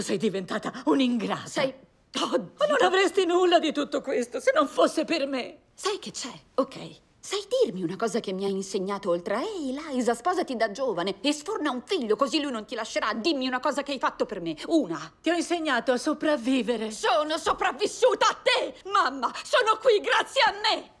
quando sei diventata un'ingrata. Sei... Oddio. Ma non avresti nulla di tutto questo se non fosse per me. Sai che c'è, ok? Sai dirmi una cosa che mi hai insegnato oltre a Ehi, Liza, sposati da giovane e sforna un figlio così lui non ti lascerà. Dimmi una cosa che hai fatto per me. Una. Ti ho insegnato a sopravvivere. Sono sopravvissuta a te, mamma. Sono qui grazie a me.